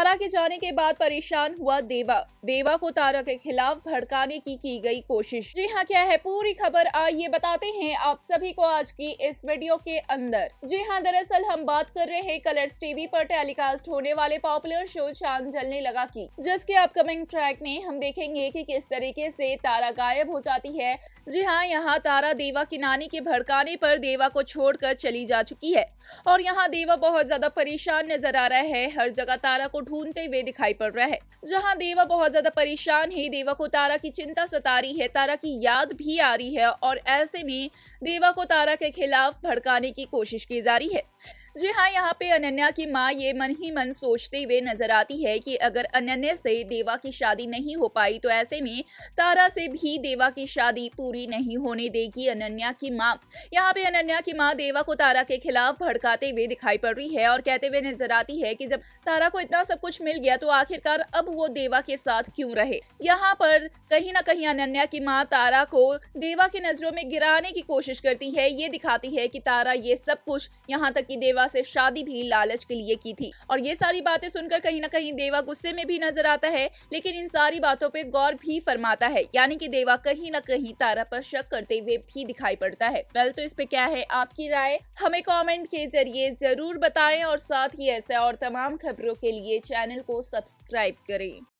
तारा के जाने के बाद परेशान हुआ देवा देवा को तारा के खिलाफ भड़काने की की गई कोशिश जी हाँ क्या है पूरी खबर आइए बताते हैं आप सभी को आज की इस वीडियो के अंदर जी हाँ दरअसल हम बात कर रहे हैं कलर्स टीवी पर टेलीकास्ट होने वाले पॉपुलर शो चांद जलने लगा की जिसके अपकमिंग ट्रैक में हम देखेंगे की कि किस तरीके ऐसी तारा गायब हो जाती है जी हाँ यहाँ तारा देवा की नानी के भड़काने पर देवा को छोड़कर चली जा चुकी है और यहाँ देवा बहुत ज्यादा परेशान नजर आ रहा है हर जगह तारा को ढूंढते हुए दिखाई पड़ रहा है जहाँ देवा बहुत ज्यादा परेशान है देवा को तारा की चिंता सता रही है तारा की याद भी आ रही है और ऐसे में देवा को तारा के खिलाफ भड़काने की कोशिश की जा रही है जी हाँ यहाँ पे अनन्या की माँ ये मन ही मन सोचते हुए नजर आती है कि अगर अनन्या से देवा की शादी नहीं हो पाई तो ऐसे में तारा से भी देवा की शादी पूरी नहीं होने देगी अनन्या की माँ यहाँ पे अनन्या की माँ देवा को तारा के खिलाफ भड़काते हुए दिखाई पड़ रही है और कहते हुए नजर आती है की जब तारा को इतना सब कुछ मिल गया तो आखिरकार अब वो देवा के साथ क्यूँ रहे यहाँ पर कहीं ना कहीं अनन्या की माँ तारा को देवा की नजरों में गिराने की कोशिश करती है ये दिखाती है की तारा ये सब कुछ यहाँ तक की देवा देवा से शादी भी लालच के लिए की थी और ये सारी बातें सुनकर कहीं ना कहीं देवा गुस्से में भी नजर आता है लेकिन इन सारी बातों पर गौर भी फरमाता है यानी कि देवा कहीं ना कहीं तारा पर शक करते हुए भी दिखाई पड़ता है वेल तो इस पे क्या है आपकी राय हमें कॉमेंट के जरिए जरूर बताए और साथ ही ऐसे और तमाम खबरों के लिए चैनल को सब्सक्राइब करें